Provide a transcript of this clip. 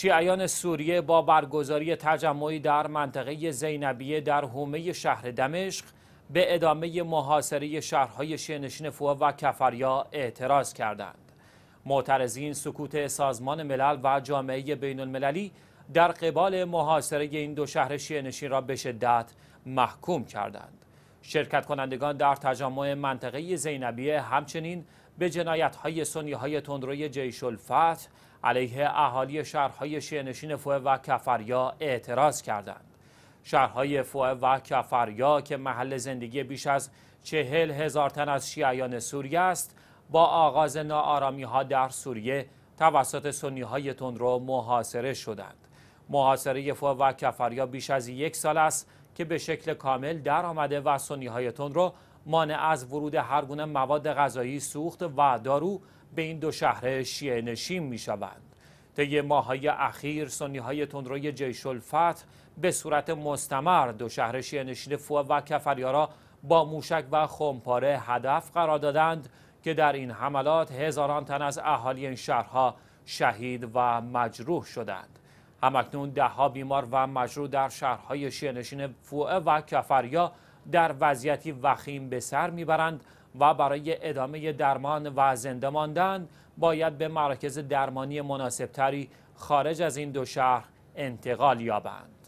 شیعیان سوریه با برگزاری تجمعی در منطقه زینبیه در حومه شهر دمشق به ادامه محاصره شهرهای شینشین فوا و کفریا اعتراض کردند. معترضین سکوت سازمان ملل و جامعه بین المللی در قبال محاصره این دو شهر شینشین را به شدت محکوم کردند. شرکت کنندگان در تجمع منطقه زینبیه همچنین به جنایت های سنی های تندروی جیش الفت علیه اهالی شهرهای شینشین فوه و کفریا اعتراض کردند. شهرهای فوه و کفریا که محل زندگی بیش از چهل هزار تن از شیعیان سوریه است با آغاز نارامی ها در سوریه توسط سنی های تندرو محاصره شدند. محاصره فوه و کفریا بیش از یک سال است که به شکل کامل در آمده و سنیهای رو مانع از ورود هر گونه مواد غذایی سوخت و دارو به این دو شهر شیعه نشین می شوند. طی ماهای اخیر سنی های تندروی جیش الفتح به صورت مستمر دو شهر شیعه نشین فوه و کفریارا با موشک و خمپاره هدف قرار دادند که در این حملات هزاران تن از اهالی این شهرها شهید و مجروح شدند. همکنون ها بیمار و مجروع در شهرهای شیرنشین فوعه و کفریا در وضعیتی وخیم به سر میبرند و برای ادامه درمان و زنده ماندن باید به مراکز درمانی مناسبتری خارج از این دو شهر انتقال یابند.